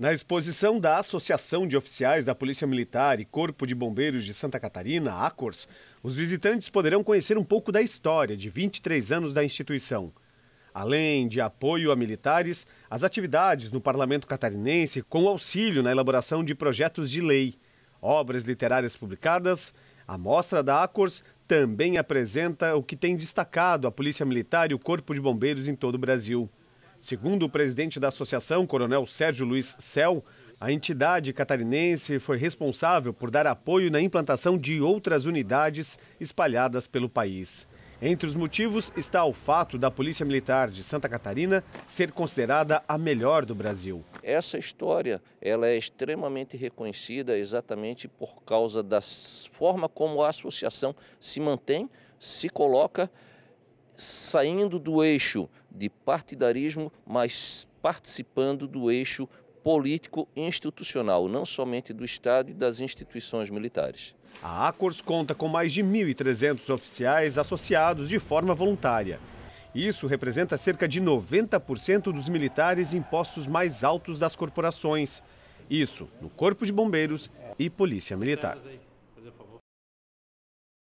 Na exposição da Associação de Oficiais da Polícia Militar e Corpo de Bombeiros de Santa Catarina, ACORS, os visitantes poderão conhecer um pouco da história de 23 anos da instituição. Além de apoio a militares, as atividades no parlamento catarinense com auxílio na elaboração de projetos de lei, obras literárias publicadas, a mostra da ACORS também apresenta o que tem destacado a Polícia Militar e o Corpo de Bombeiros em todo o Brasil. Segundo o presidente da associação, Coronel Sérgio Luiz Cel, a entidade catarinense foi responsável por dar apoio na implantação de outras unidades espalhadas pelo país. Entre os motivos está o fato da Polícia Militar de Santa Catarina ser considerada a melhor do Brasil. Essa história ela é extremamente reconhecida exatamente por causa da forma como a associação se mantém, se coloca saindo do eixo de partidarismo, mas participando do eixo político institucional, não somente do Estado e das instituições militares. A Acors conta com mais de 1.300 oficiais associados de forma voluntária. Isso representa cerca de 90% dos militares em postos mais altos das corporações. Isso no Corpo de Bombeiros e Polícia Militar.